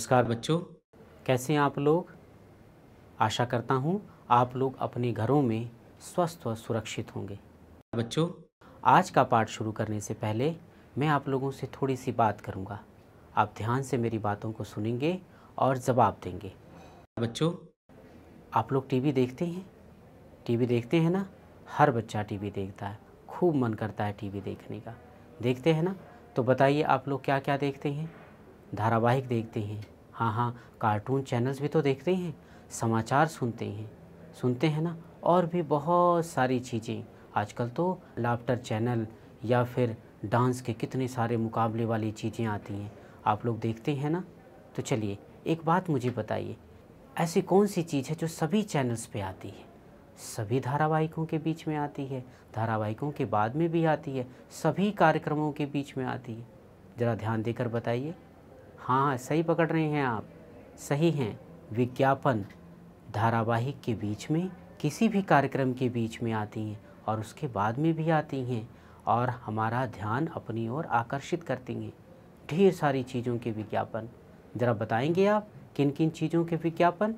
नमस्कार बच्चों कैसे हैं आप लोग आशा करता हूं आप लोग अपने घरों में स्वस्थ और सुरक्षित होंगे बच्चों आज का पाठ शुरू करने से पहले मैं आप लोगों से थोड़ी सी बात करूंगा आप ध्यान से मेरी बातों को सुनेंगे और जवाब देंगे बच्चों आप लोग टीवी देखते हैं टीवी देखते हैं ना हर बच्चा टीवी देखता है खूब मन करता है टीवी देखने का देखते हैं ना तो बताइए आप लोग क्या क्या देखते हैं धारावाहिक देखते हैं हाँ हाँ कार्टून चैनल्स भी तो देखते हैं समाचार सुनते हैं सुनते हैं ना और भी बहुत सारी चीज़ें आजकल तो लाफ्टर चैनल या फिर डांस के कितने सारे मुकाबले वाली चीज़ें आती हैं आप लोग देखते हैं ना तो चलिए एक बात मुझे बताइए ऐसी कौन सी चीज़ है जो सभी चैनल्स पे आती है सभी धारावाहिकों के बीच में आती है धारावाहिकों के बाद में भी आती है सभी कार्यक्रमों के बीच में आती है ज़रा ध्यान देकर बताइए हाँ हाँ सही पकड़ रहे हैं आप सही हैं विज्ञापन धारावाहिक के बीच में किसी भी कार्यक्रम के बीच में आती हैं और उसके बाद में भी आती हैं और हमारा ध्यान अपनी ओर आकर्षित करती हैं ढेर सारी चीज़ों के विज्ञापन ज़रा बताएंगे आप किन किन चीज़ों के विज्ञापन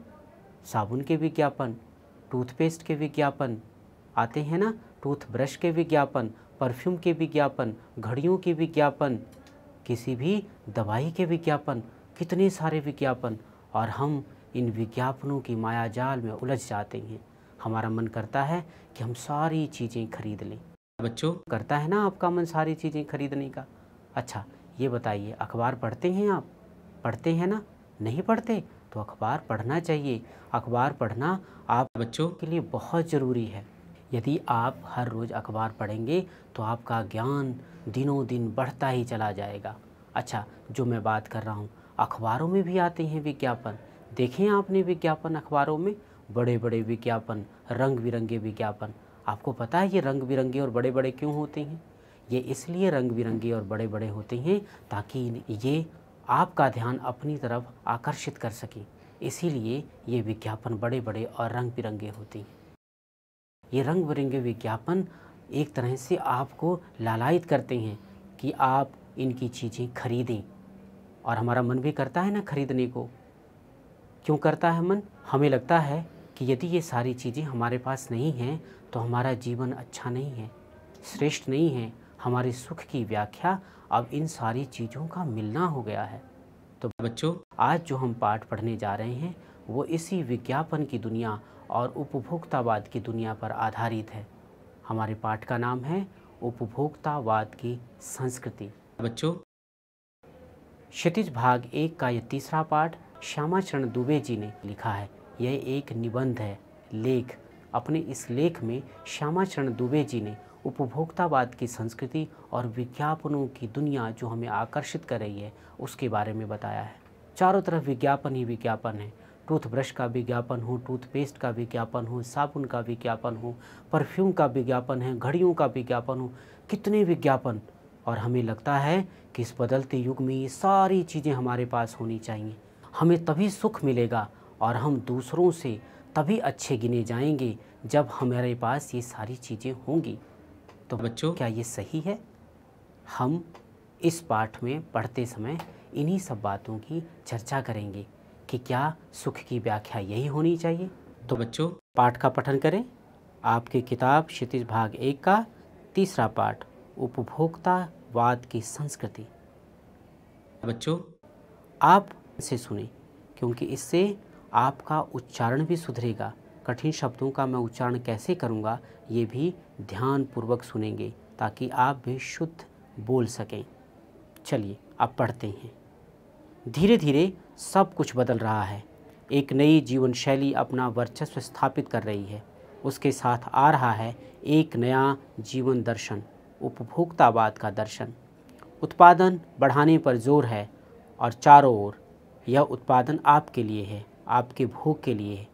साबुन के विज्ञापन टूथपेस्ट के विज्ञापन आते हैं ना टूथब्रश के विज्ञापन परफ्यूम के विज्ञापन घड़ियों के विज्ञापन किसी भी दवाई के विज्ञापन कितने सारे विज्ञापन और हम इन विज्ञापनों की माया जाल में उलझ जाते हैं हमारा मन करता है कि हम सारी चीज़ें खरीद लें बच्चों करता है ना आपका मन सारी चीज़ें खरीदने का अच्छा ये बताइए अखबार पढ़ते हैं आप पढ़ते हैं ना नहीं पढ़ते तो अखबार पढ़ना चाहिए अखबार पढ़ना आप बच्चों के लिए बहुत ज़रूरी है यदि आप हर रोज़ अखबार पढ़ेंगे तो आपका ज्ञान दिनों दिन बढ़ता ही चला जाएगा अच्छा जो मैं बात कर रहा हूँ अखबारों में भी आते हैं विज्ञापन देखें आपने विज्ञापन अखबारों में बड़े बड़े विज्ञापन रंग बिरंगे विज्ञापन आपको पता है ये रंग बिरंगे और बड़े बड़े क्यों होते हैं ये इसलिए रंग बिरंगे और बड़े बड़े होते हैं ताकि ये आपका ध्यान अपनी तरफ आकर्षित कर सकें इसीलिए ये विज्ञापन बड़े बड़े और रंग बिरंगे होते हैं ये रंग बिरंगे विज्ञापन एक तरह से आपको लालायित करते हैं कि आप इनकी चीज़ें खरीदें और हमारा मन भी करता है ना खरीदने को क्यों करता है मन हमें लगता है कि यदि ये सारी चीज़ें हमारे पास नहीं हैं तो हमारा जीवन अच्छा नहीं है श्रेष्ठ नहीं है हमारे सुख की व्याख्या अब इन सारी चीज़ों का मिलना हो गया है तो बच्चों आज जो हम पाठ पढ़ने जा रहे हैं वो इसी विज्ञापन की दुनिया और उपभोक्तावाद की दुनिया पर आधारित है हमारे पाठ का नाम है उपभोक्तावाद की संस्कृति बच्चों क्षितिज भाग एक का यह तीसरा पाठ श्यामाचरण दुबे जी ने लिखा है यह एक निबंध है लेख अपने इस लेख में श्यामाचरण दुबे जी ने उपभोक्तावाद की संस्कृति और विज्ञापनों की दुनिया जो हमें आकर्षित कर रही है उसके बारे में बताया है चारों तरफ विज्ञापन ही विज्ञापन है टूथब्रश का विज्ञापन हो टूथपेस्ट का विज्ञापन हो साबुन का विज्ञापन हो परफ्यूम का विज्ञापन है घड़ियों का विज्ञापन हो कितने विज्ञापन और हमें लगता है कि इस बदलते युग में ये सारी चीज़ें हमारे पास होनी चाहिए हमें तभी सुख मिलेगा और हम दूसरों से तभी अच्छे गिने जाएंगे जब हमारे पास ये सारी चीज़ें होंगी तो बच्चों क्या ये सही है हम इस पाठ में पढ़ते समय इन्हीं सब बातों की चर्चा करेंगे कि क्या सुख की व्याख्या यही होनी चाहिए तो बच्चों पाठ का पठन करें आपकी किताब क्षितिज भाग एक का तीसरा पाठ उपभोक्तावाद की संस्कृति बच्चों आप से सुने क्योंकि इससे आपका उच्चारण भी सुधरेगा कठिन शब्दों का मैं उच्चारण कैसे करूंगा ये भी ध्यानपूर्वक सुनेंगे ताकि आप भी शुद्ध बोल सकें चलिए आप पढ़ते हैं धीरे धीरे सब कुछ बदल रहा है एक नई जीवन शैली अपना वर्चस्व स्थापित कर रही है उसके साथ आ रहा है एक नया जीवन दर्शन उपभोक्तावाद का दर्शन उत्पादन बढ़ाने पर जोर है और चारों ओर यह उत्पादन आपके लिए है आपके भोग के लिए है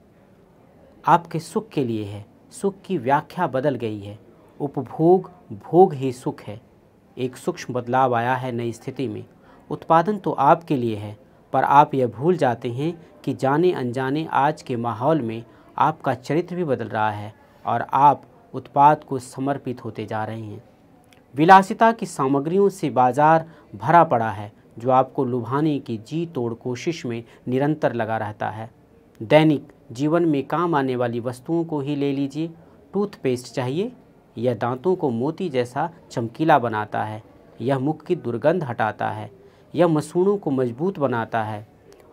आपके सुख के लिए है सुख की व्याख्या बदल गई है उपभोग भोग ही सुख है एक सूक्ष्म बदलाव आया है नई स्थिति में उत्पादन तो आपके लिए है पर आप यह भूल जाते हैं कि जाने अनजाने आज के माहौल में आपका चरित्र भी बदल रहा है और आप उत्पाद को समर्पित होते जा रहे हैं विलासिता की सामग्रियों से बाज़ार भरा पड़ा है जो आपको लुभाने की जी तोड़ कोशिश में निरंतर लगा रहता है दैनिक जीवन में काम आने वाली वस्तुओं को ही ले लीजिए टूथपेस्ट चाहिए यह दांतों को मोती जैसा चमकीला बनाता है यह मुख की दुर्गंध हटाता है यह मसूड़ों को मजबूत बनाता है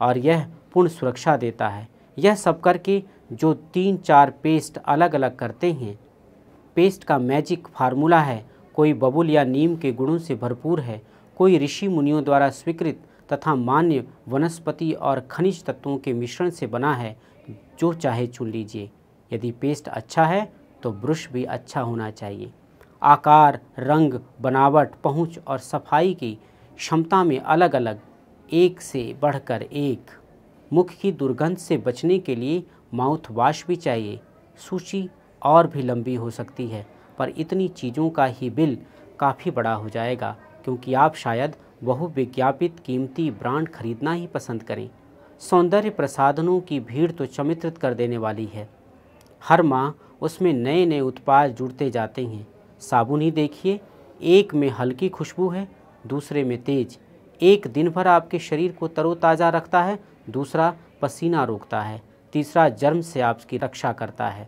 और यह पूर्ण सुरक्षा देता है यह सब करके जो तीन चार पेस्ट अलग अलग करते हैं पेस्ट का मैजिक फार्मूला है कोई बबुल या नीम के गुणों से भरपूर है कोई ऋषि मुनियों द्वारा स्वीकृत तथा मान्य वनस्पति और खनिज तत्वों के मिश्रण से बना है जो चाहे चुन लीजिए यदि पेस्ट अच्छा है तो ब्रश भी अच्छा होना चाहिए आकार रंग बनावट पहुंच और सफाई की क्षमता में अलग अलग एक से बढ़कर एक मुख की दुर्गंध से बचने के लिए माउथ भी चाहिए सूची और भी लंबी हो सकती है पर इतनी चीज़ों का ही बिल काफ़ी बड़ा हो जाएगा क्योंकि आप शायद बहुविज्ञापित कीमती ब्रांड खरीदना ही पसंद करें सौंदर्य प्रसाधनों की भीड़ तो चमित्रित कर देने वाली है हर माह उसमें नए नए उत्पाद जुड़ते जाते हैं साबुन ही देखिए एक में हल्की खुशबू है दूसरे में तेज एक दिन भर आपके शरीर को तरोताज़ा रखता है दूसरा पसीना रोकता है तीसरा जर्म से आपकी रक्षा करता है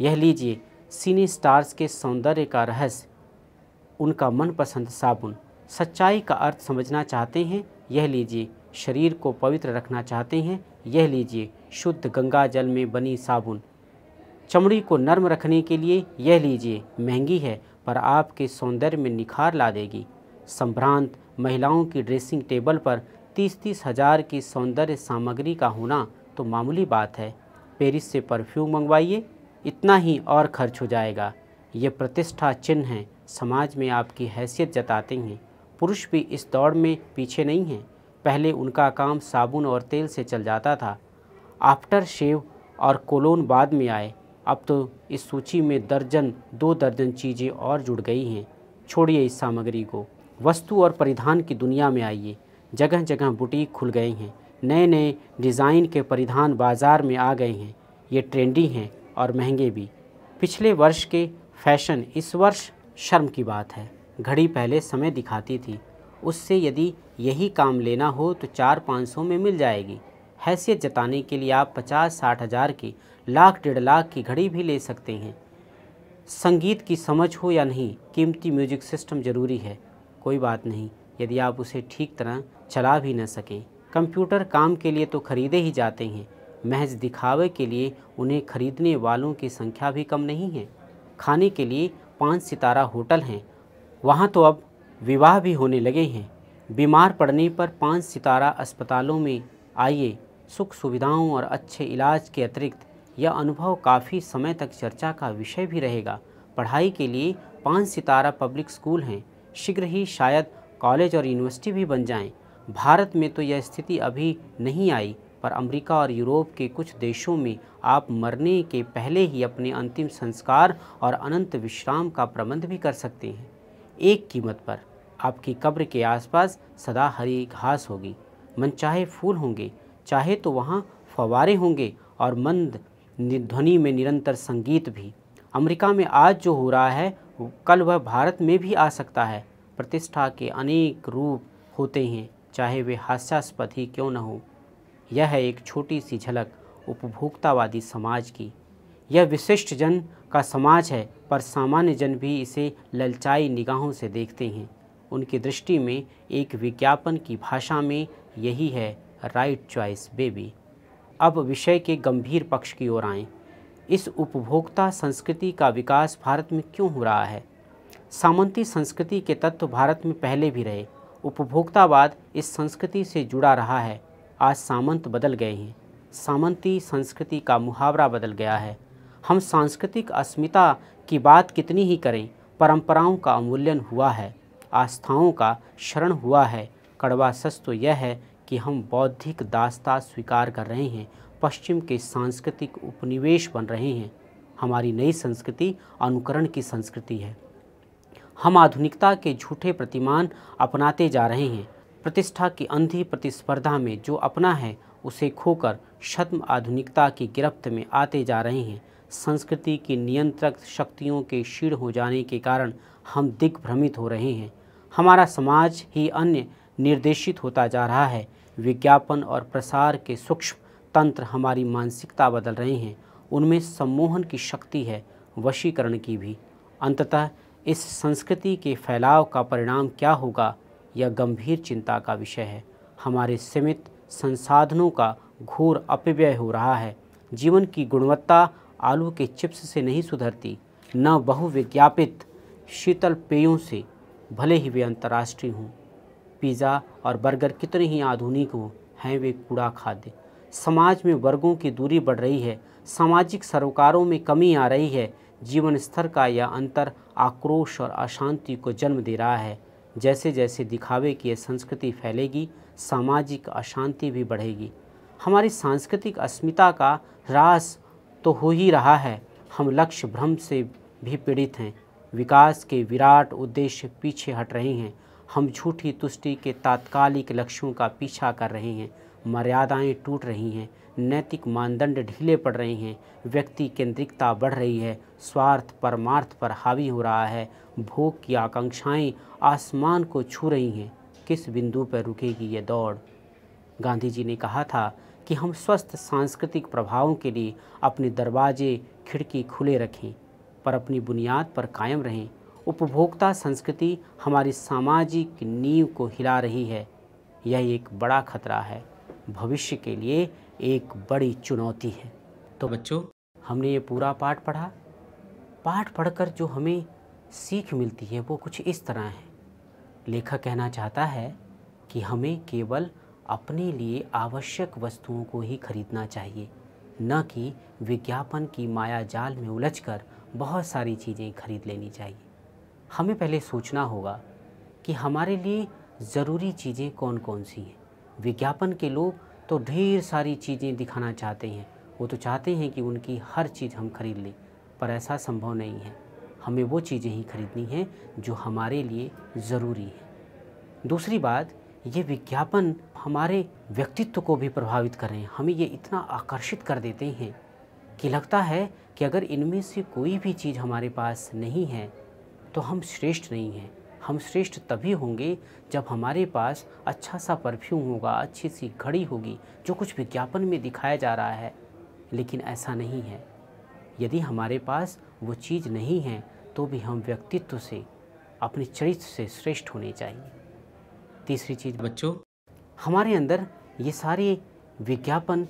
यह लीजिए सीनी स्टार्स के सौंदर्य का रहस्य उनका मनपसंद साबुन सच्चाई का अर्थ समझना चाहते हैं यह लीजिए शरीर को पवित्र रखना चाहते हैं यह लीजिए शुद्ध गंगा जल में बनी साबुन चमड़ी को नर्म रखने के लिए यह लीजिए महंगी है पर आपके सौंदर्य में निखार ला देगी संभ्रांत महिलाओं की ड्रेसिंग टेबल पर तीस तीस हज़ार की सौंदर्य सामग्री का होना तो मामूली बात है पेरिस से परफ्यूम मंगवाइए इतना ही और खर्च हो जाएगा ये प्रतिष्ठा चिन्ह हैं समाज में आपकी हैसियत जताते हैं पुरुष भी इस दौड़ में पीछे नहीं हैं पहले उनका काम साबुन और तेल से चल जाता था आफ्टर शेव और कोलोन बाद में आए अब तो इस सूची में दर्जन दो दर्जन चीज़ें और जुड़ गई हैं छोड़िए इस सामग्री को वस्तु और परिधान की दुनिया में आइए जगह जगह बुटीक खुल गए हैं नए नए डिज़ाइन के परिधान बाज़ार में आ गए हैं ये ट्रेंडी हैं और महंगे भी पिछले वर्ष के फैशन इस वर्ष शर्म की बात है घड़ी पहले समय दिखाती थी उससे यदि यही काम लेना हो तो चार पाँच सौ में मिल जाएगी हैसियत जताने के लिए आप पचास साठ हज़ार की लाख डेढ़ लाख की घड़ी भी ले सकते हैं संगीत की समझ हो या नहीं कीमती म्यूजिक सिस्टम ज़रूरी है कोई बात नहीं यदि आप उसे ठीक तरह चला भी न सकें कंप्यूटर काम के लिए तो खरीदे ही जाते हैं महज दिखावे के लिए उन्हें खरीदने वालों की संख्या भी कम नहीं है खाने के लिए पाँच सितारा होटल हैं वहाँ तो अब विवाह भी होने लगे हैं बीमार पड़ने पर पाँच सितारा अस्पतालों में आइए सुख सुविधाओं और अच्छे इलाज के अतिरिक्त यह अनुभव काफ़ी समय तक चर्चा का विषय भी रहेगा पढ़ाई के लिए पाँच सितारा पब्लिक स्कूल हैं शीघ्र ही शायद कॉलेज और यूनिवर्सिटी भी बन जाएं। भारत में तो यह स्थिति अभी नहीं आई पर अमेरिका और यूरोप के कुछ देशों में आप मरने के पहले ही अपने अंतिम संस्कार और अनंत विश्राम का प्रबंध भी कर सकते हैं एक कीमत पर आपकी कब्र के आसपास सदा हरी घास होगी मन चाहे फूल होंगे चाहे तो वहाँ फवारे होंगे और मंद ध्वनि में निरंतर संगीत भी अमेरिका में आज जो हो रहा है कल वह भारत में भी आ सकता है प्रतिष्ठा के अनेक रूप होते हैं चाहे वे हास्यास्पद ही क्यों न हो यह है एक छोटी सी झलक उपभोक्तावादी समाज की यह विशिष्ट जन का समाज है पर सामान्य जन भी इसे ललचाई निगाहों से देखते हैं उनकी दृष्टि में एक विज्ञापन की भाषा में यही है राइट चॉइस बेबी अब विषय के गंभीर पक्ष की ओर आएँ इस उपभोक्ता संस्कृति का विकास भारत में क्यों हो रहा है सामंती संस्कृति के तत्व भारत में पहले भी रहे उपभोक्तावाद इस संस्कृति से जुड़ा रहा है आज सामंत बदल गए हैं सामंती संस्कृति का मुहावरा बदल गया है हम सांस्कृतिक अस्मिता की बात कितनी ही करें परंपराओं का अमूल्यन हुआ है आस्थाओं का शरण हुआ है कड़वा सच तो यह है कि हम बौद्धिक दास्ता स्वीकार कर रहे हैं पश्चिम के सांस्कृतिक उपनिवेश बन रहे हैं हमारी नई संस्कृति अनुकरण की संस्कृति है हम आधुनिकता के झूठे प्रतिमान अपनाते जा रहे हैं प्रतिष्ठा की अंधी प्रतिस्पर्धा में जो अपना है उसे खोकर शत्म आधुनिकता की गिरफ्त में आते जा रहे हैं संस्कृति की नियंत्रक शक्तियों के क्षीण हो जाने के कारण हम दिग्भ्रमित हो रहे हैं हमारा समाज ही अन्य निर्देशित होता जा रहा है विज्ञापन और प्रसार के सूक्ष्म तंत्र हमारी मानसिकता बदल रहे हैं उनमें सम्मोहन की शक्ति है वशीकरण की भी अंततः इस संस्कृति के फैलाव का परिणाम क्या होगा यह गंभीर चिंता का विषय है हमारे सीमित संसाधनों का घोर अपव्यय हो रहा है जीवन की गुणवत्ता आलू के चिप्स से नहीं सुधरती न बहुविज्ञापित शीतल पेयों से भले ही वे अंतर्राष्ट्रीय हों पिज़्ज़ा और बर्गर कितने ही आधुनिक हों हैं वे कूड़ा खाद्य समाज में वर्गों की दूरी बढ़ रही है सामाजिक सरोकारों में कमी आ रही है जीवन स्तर का यह अंतर आक्रोश और अशांति को जन्म दे रहा है जैसे जैसे दिखावे की यह संस्कृति फैलेगी सामाजिक अशांति भी बढ़ेगी हमारी सांस्कृतिक अस्मिता का रास तो हो ही रहा है हम लक्ष्य भ्रम से भी पीड़ित हैं विकास के विराट उद्देश्य पीछे हट रहे हैं हम झूठी तुष्टि के तात्कालिक लक्ष्यों का पीछा कर रहे हैं मर्यादाएं टूट रही हैं नैतिक मानदंड ढीले पड़ रहे हैं व्यक्ति केंद्रिकता बढ़ रही है स्वार्थ परमार्थ पर हावी हो रहा है भोग की आकांक्षाएं आसमान को छू रही हैं किस बिंदु पर रुकेगी ये दौड़ गांधी जी ने कहा था कि हम स्वस्थ सांस्कृतिक प्रभावों के लिए अपने दरवाजे खिड़की खुले रखें पर अपनी बुनियाद पर कायम रहें उपभोक्ता संस्कृति हमारी सामाजिक नींव को हिला रही है यह एक बड़ा खतरा है भविष्य के लिए एक बड़ी चुनौती है तो बच्चों हमने ये पूरा पाठ पढ़ा पाठ पढ़कर जो हमें सीख मिलती है वो कुछ इस तरह है लेखक कहना चाहता है कि हमें केवल अपने लिए आवश्यक वस्तुओं को ही खरीदना चाहिए न कि विज्ञापन की माया जाल में उलझकर बहुत सारी चीज़ें खरीद लेनी चाहिए हमें पहले सोचना होगा कि हमारे लिए ज़रूरी चीज़ें कौन कौन सी हैं विज्ञापन के लोग तो ढेर सारी चीज़ें दिखाना चाहते हैं वो तो चाहते हैं कि उनकी हर चीज़ हम खरीद लें पर ऐसा संभव नहीं है हमें वो चीज़ें ही खरीदनी हैं जो हमारे लिए ज़रूरी हैं दूसरी बात ये विज्ञापन हमारे व्यक्तित्व को भी प्रभावित कर रहे हैं हमें ये इतना आकर्षित कर देते हैं कि लगता है कि अगर इनमें से कोई भी चीज़ हमारे पास नहीं है तो हम श्रेष्ठ नहीं हैं हम श्रेष्ठ तभी होंगे जब हमारे पास अच्छा सा परफ्यूम होगा अच्छी सी घड़ी होगी जो कुछ विज्ञापन में दिखाया जा रहा है लेकिन ऐसा नहीं है यदि हमारे पास वो चीज़ नहीं है तो भी हम व्यक्तित्व से अपने चरित्र से श्रेष्ठ होने चाहिए तीसरी चीज़ बच्चों हमारे अंदर ये सारे विज्ञापन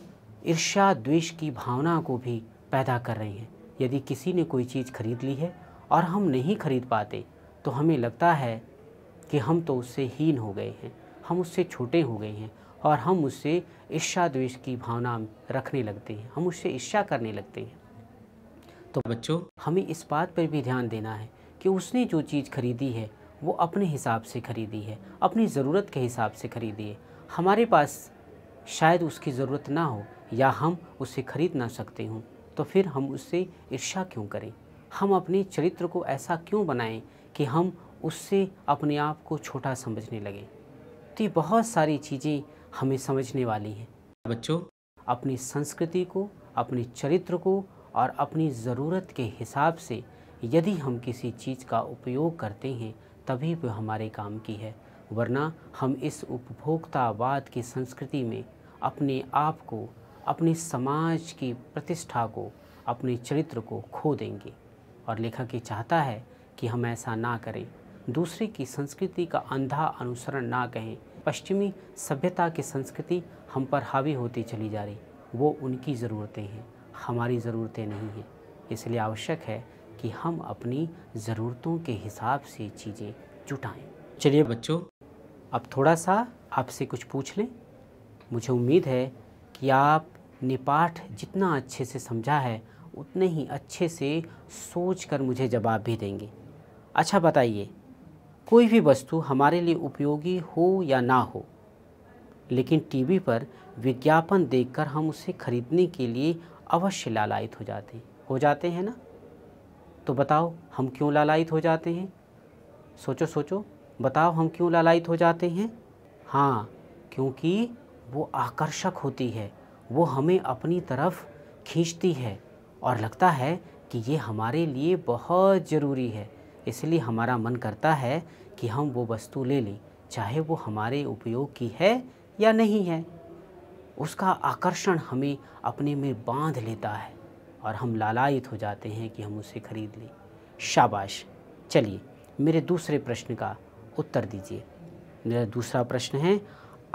ईर्ष्या द्वेष की भावना को भी पैदा कर रहे हैं यदि किसी ने कोई चीज़ खरीद ली है और हम नहीं खरीद पाते तो हमें लगता है कि हम तो उससे हीन हो गए हैं हम उससे छोटे हो गए हैं और हम उससे ईर्षा द्वेष की भावना रखने लगते हैं हम उससे ईर्षा करने लगते हैं तो बच्चों हमें इस बात पर भी ध्यान देना है कि उसने जो चीज़ खरीदी है वो अपने हिसाब से खरीदी है अपनी ज़रूरत के हिसाब से खरीदी है हमारे पास शायद उसकी ज़रूरत ना हो या हम उसे खरीद ना सकते हों तो फिर हम उससे ईर्षा क्यों करें हम अपने चरित्र को ऐसा क्यों बनाएं कि हम उससे अपने आप को छोटा समझने लगें तो ये बहुत सारी चीज़ें हमें समझने वाली हैं बच्चों अपनी संस्कृति को अपने चरित्र को और अपनी ज़रूरत के हिसाब से यदि हम किसी चीज़ का उपयोग करते हैं तभी वो हमारे काम की है वरना हम इस उपभोक्तावाद की संस्कृति में अपने आप को अपने समाज की प्रतिष्ठा को अपने चरित्र को खो देंगे और लेखक ये चाहता है कि हम ऐसा ना करें दूसरे की संस्कृति का अंधा अनुसरण ना कहें पश्चिमी सभ्यता की संस्कृति हम पर हावी होती चली जा रही वो उनकी ज़रूरतें हैं हमारी ज़रूरतें नहीं हैं इसलिए आवश्यक है कि हम अपनी ज़रूरतों के हिसाब से चीज़ें जुटाएं चलिए बच्चों अब थोड़ा सा आपसे कुछ पूछ लें मुझे उम्मीद है कि आप ने पाठ जितना अच्छे से समझा है उतने ही अच्छे से सोच कर मुझे जवाब भी देंगे अच्छा बताइए कोई भी वस्तु हमारे लिए उपयोगी हो या ना हो लेकिन टीवी पर विज्ञापन देखकर हम उसे खरीदने के लिए अवश्य लालायित हो जाते हैं हो जाते हैं ना तो बताओ हम क्यों लालायित हो जाते हैं सोचो सोचो बताओ हम क्यों लालायित हो जाते हैं हाँ क्योंकि वो आकर्षक होती है वो हमें अपनी तरफ खींचती है और लगता है कि ये हमारे लिए बहुत ज़रूरी है इसलिए हमारा मन करता है कि हम वो वस्तु ले लें चाहे वो हमारे उपयोग की है या नहीं है उसका आकर्षण हमें अपने में बांध लेता है और हम लालायित हो जाते हैं कि हम उसे खरीद लें शाबाश चलिए मेरे दूसरे प्रश्न का उत्तर दीजिए मेरा दूसरा प्रश्न है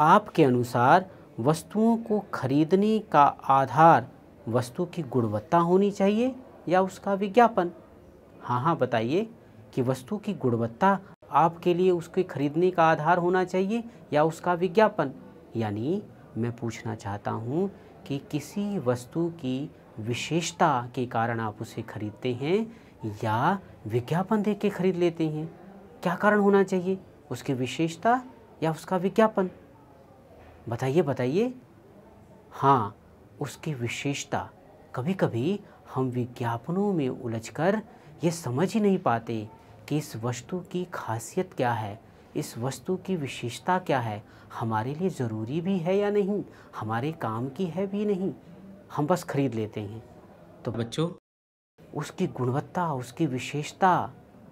आपके अनुसार वस्तुओं को खरीदने का आधार वस्तु की गुणवत्ता होनी चाहिए या उसका विज्ञापन हाँ हाँ बताइए कि वस्तु की गुणवत्ता आपके लिए उसके खरीदने का आधार होना चाहिए या उसका विज्ञापन यानी मैं पूछना चाहता हूँ कि किसी वस्तु की विशेषता के कारण आप उसे खरीदते हैं या विज्ञापन देख के खरीद लेते हैं क्या कारण होना चाहिए उसकी विशेषता या उसका विज्ञापन बताइए बताइए हाँ उसकी विशेषता कभी कभी हम विज्ञापनों में उलझकर ये समझ ही नहीं पाते कि इस वस्तु की खासियत क्या है इस वस्तु की विशेषता क्या है हमारे लिए ज़रूरी भी है या नहीं हमारे काम की है भी नहीं हम बस खरीद लेते हैं तो बच्चों उसकी गुणवत्ता उसकी विशेषता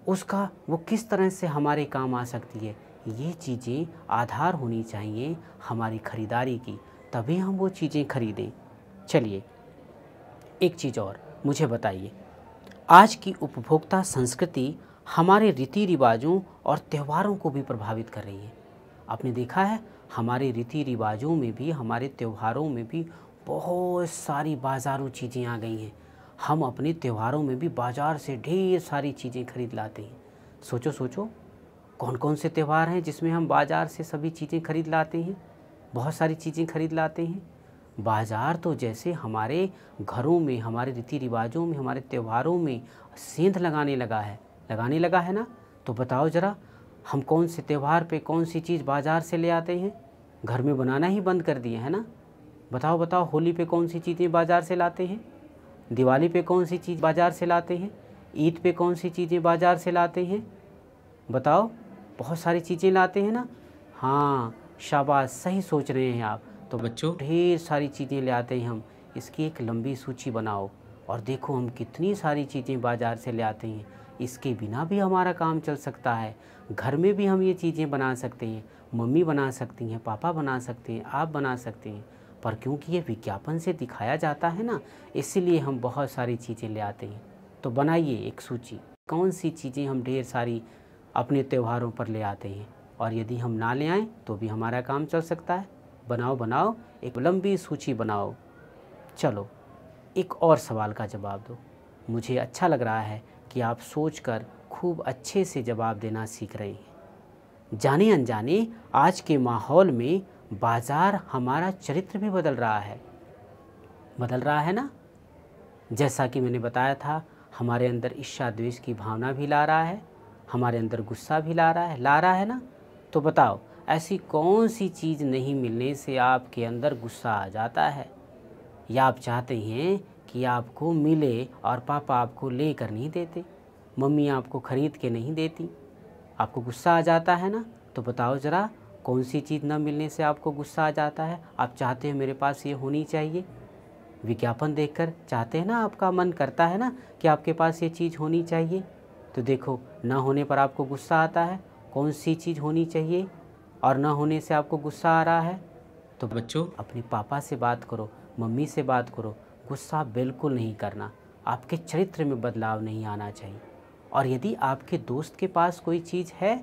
उसका वो किस तरह से हमारे काम आ सकती है ये चीज़ें आधार होनी चाहिए हमारी ख़रीदारी की तभी हम वो चीज़ें खरीदें चलिए एक चीज़ और मुझे बताइए आज की उपभोक्ता संस्कृति हमारे रीति रिवाजों और त्योहारों को भी प्रभावित कर रही है आपने देखा है हमारे रीति रिवाजों में भी हमारे त्योहारों में भी बहुत सारी बाजारों चीज़ें आ गई हैं हम अपने त्योहारों में भी बाज़ार से ढेर सारी चीज़ें खरीद लाते हैं सोचो सोचो कौन कौन से त्यौहार हैं जिसमें हम बाज़ार से सभी चीज़ें खरीद लाते हैं बहुत सारी चीज़ें खरीद लाते हैं बाज़ार तो जैसे हमारे घरों में हमारे रीति रिवाजों में हमारे त्योहारों में सेंध लगाने लगा है लगाने लगा है ना तो बताओ ज़रा हम कौन से त्यौहार पे कौन सी चीज़ बाज़ार से ले आते हैं घर में बनाना ही बंद कर दिए है ना बताओ बताओ होली पे कौन सी चीज़ें बाज़ार से लाते हैं दिवाली पे कौन सी चीज़ बाज़ार से लाते हैं ईद पे कौन सी चीज़ें बाज़ार से लाते हैं बताओ बहुत सारी चीज़ें लाते हैं ना हाँ शाबाश सही सोच रहे हैं आप तो बच्चों ढेर सारी चीज़ें ले आते हैं हम इसकी एक लंबी सूची बनाओ और देखो हम कितनी सारी चीज़ें बाज़ार से ले आते हैं इसके बिना भी हमारा काम चल सकता है घर में भी हम ये चीज़ें बना सकते हैं मम्मी बना सकती हैं पापा बना सकते हैं आप बना सकते हैं पर क्योंकि ये विज्ञापन से दिखाया जाता है ना इसलिए हम बहुत सारी चीज़ें ले आते हैं तो बनाइए एक सूची कौन सी चीज़ें हम ढेर सारी अपने त्योहारों पर ले आते हैं और यदि हम ना ले आएँ तो भी हमारा काम चल सकता है बनाओ बनाओ एक लंबी सूची बनाओ चलो एक और सवाल का जवाब दो मुझे अच्छा लग रहा है कि आप सोच कर खूब अच्छे से जवाब देना सीख रहे हैं जाने अनजाने आज के माहौल में बाज़ार हमारा चरित्र भी बदल रहा है बदल रहा है ना जैसा कि मैंने बताया था हमारे अंदर ईर्षा द्वेष की भावना भी ला रहा है हमारे अंदर गुस्सा भी ला रहा है ला रहा है ना तो बताओ ऐसी कौन सी चीज़ नहीं मिलने से आपके अंदर गुस्सा आ जाता है या आप चाहते हैं कि आपको मिले और पापा आपको ले कर नहीं देते मम्मी आपको ख़रीद के नहीं देती आपको गुस्सा आ जाता है ना तो बताओ ज़रा कौन सी चीज़ ना मिलने से आपको गुस्सा आ जाता है आप चाहते हैं मेरे पास ये होनी चाहिए विज्ञापन देखकर चाहते हैं ना आपका मन करता है ना कि आपके पास ये चीज़ होनी चाहिए तो देखो ना होने पर आपको गुस्सा आता है कौन सी चीज़ होनी चाहिए और ना होने से आपको गुस्सा आ रहा है तो बच्चों अपने पापा से बात करो मम्मी से बात करो गुस्सा बिल्कुल नहीं करना आपके चरित्र में बदलाव नहीं आना चाहिए और यदि आपके दोस्त के पास कोई चीज़ है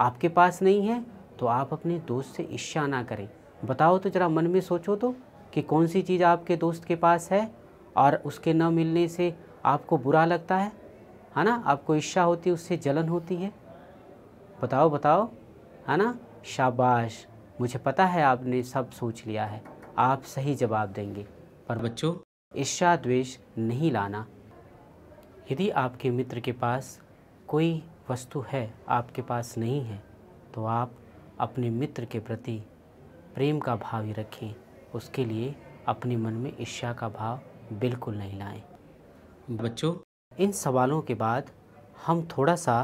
आपके पास नहीं है तो आप अपने दोस्त से ईर्ष्या ना करें बताओ तो ज़रा मन में सोचो तो कि कौन सी चीज़ आपके दोस्त के पास है और उसके न मिलने से आपको बुरा लगता है है ना आपको इच्छा होती है उससे जलन होती है बताओ बताओ है ना शाबाश मुझे पता है आपने सब सोच लिया है आप सही जवाब देंगे पर बच्चों ईर्षा द्वेष नहीं लाना यदि आपके मित्र के पास कोई वस्तु है आपके पास नहीं है तो आप अपने मित्र के प्रति प्रेम का भाव ही रखें उसके लिए अपने मन में ईर्षा का भाव बिल्कुल नहीं लाएं बच्चों इन सवालों के बाद हम थोड़ा सा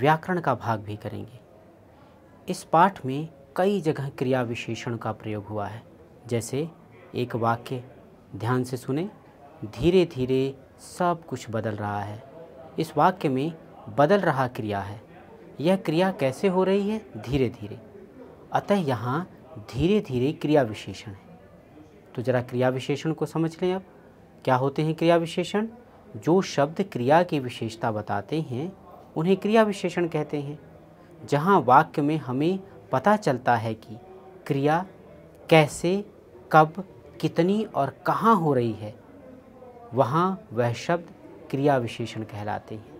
व्याकरण का भाग भी करेंगे इस पाठ में कई जगह क्रिया विशेषण का प्रयोग हुआ है जैसे एक वाक्य ध्यान से सुने धीरे धीरे सब कुछ बदल रहा है इस वाक्य में बदल रहा क्रिया है यह क्रिया कैसे हो रही है धीरे धीरे अतः यहाँ धीरे धीरे क्रिया विशेषण है तो जरा क्रिया विशेषण को समझ लें अब क्या होते हैं क्रिया विशेषण जो शब्द क्रिया की विशेषता बताते हैं उन्हें क्रिया विशेषण कहते हैं जहाँ वाक्य में हमें पता चलता है कि क्रिया कैसे कब कितनी और कहाँ हो रही है वहाँ वह शब्द क्रिया विशेषण कहलाते हैं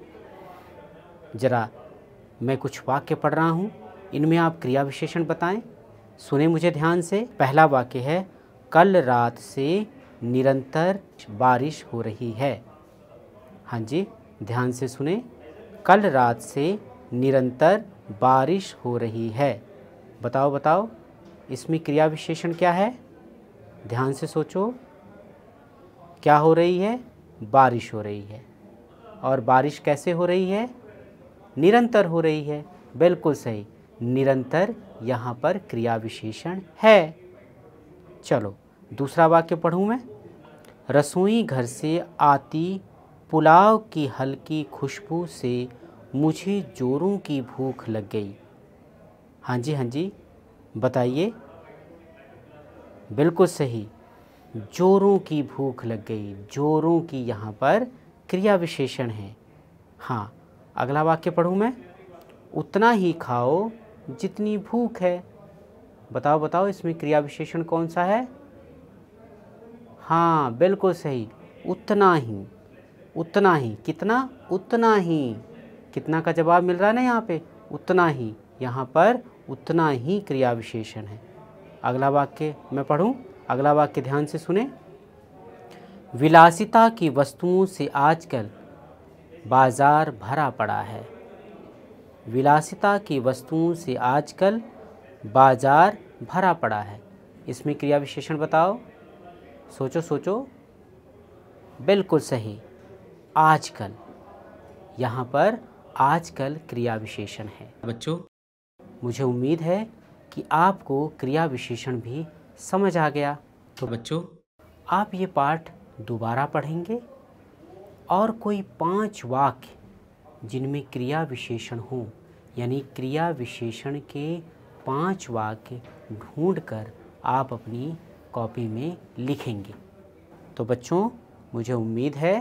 जरा मैं कुछ वाक्य पढ़ रहा हूँ इनमें आप क्रिया विशेषण बताएं सुने मुझे ध्यान से पहला वाक्य है कल रात से निरंतर बारिश हो रही है हाँ जी ध्यान से सुने कल रात से निरंतर बारिश हो रही है बताओ बताओ इसमें क्रिया विशेषण क्या है ध्यान से सोचो क्या हो रही है बारिश हो रही है और बारिश कैसे हो रही है निरंतर हो रही है बिल्कुल सही निरंतर यहाँ पर क्रिया विशेषण है चलो दूसरा वाक्य पढ़ूँ मैं रसोई घर से आती पुलाव की हल्की खुशबू से मुझे जोरों की भूख लग गई हाँ जी हाँ जी बताइए बिल्कुल सही जोरों की भूख लग गई जोरों की यहाँ पर क्रिया विशेषण है हाँ अगला वाक्य पढ़ूँ मैं उतना ही खाओ जितनी भूख है बताओ बताओ इसमें क्रिया विशेषण कौन सा है हाँ बिल्कुल सही उतना ही उतना ही कितना उतना ही कितना का जवाब मिल रहा है ना यहाँ पे उतना ही यहाँ पर उतना ही क्रिया विशेषण है अगला वाक्य मैं पढ़ूँ अगला वाक्य ध्यान से सुने विलासिता की वस्तुओं से आजकल बाज़ार भरा पड़ा है विलासिता की वस्तुओं से आजकल बाज़ार भरा पड़ा है इसमें क्रिया विशेषण बताओ सोचो सोचो बिल्कुल सही आजकल यहाँ पर आजकल क्रिया विशेषण है बच्चों मुझे उम्मीद है कि आपको क्रिया विशेषण भी समझ आ गया तो बच्चों आप ये पाठ दोबारा पढ़ेंगे और कोई पांच वाक्य जिनमें क्रिया विशेषण हो यानी क्रिया विशेषण के पांच वाक्य ढूंढकर आप अपनी कॉपी में लिखेंगे तो बच्चों मुझे उम्मीद है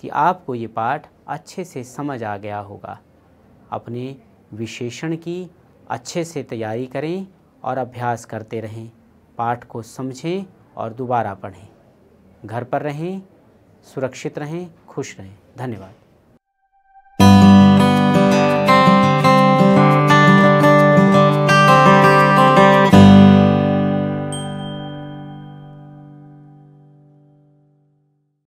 कि आपको ये पाठ अच्छे से समझ आ गया होगा अपने विशेषण की अच्छे से तैयारी करें और अभ्यास करते रहें पाठ को समझें और दोबारा पढ़ें घर पर रहें सुरक्षित रहें खुश रहें धन्यवाद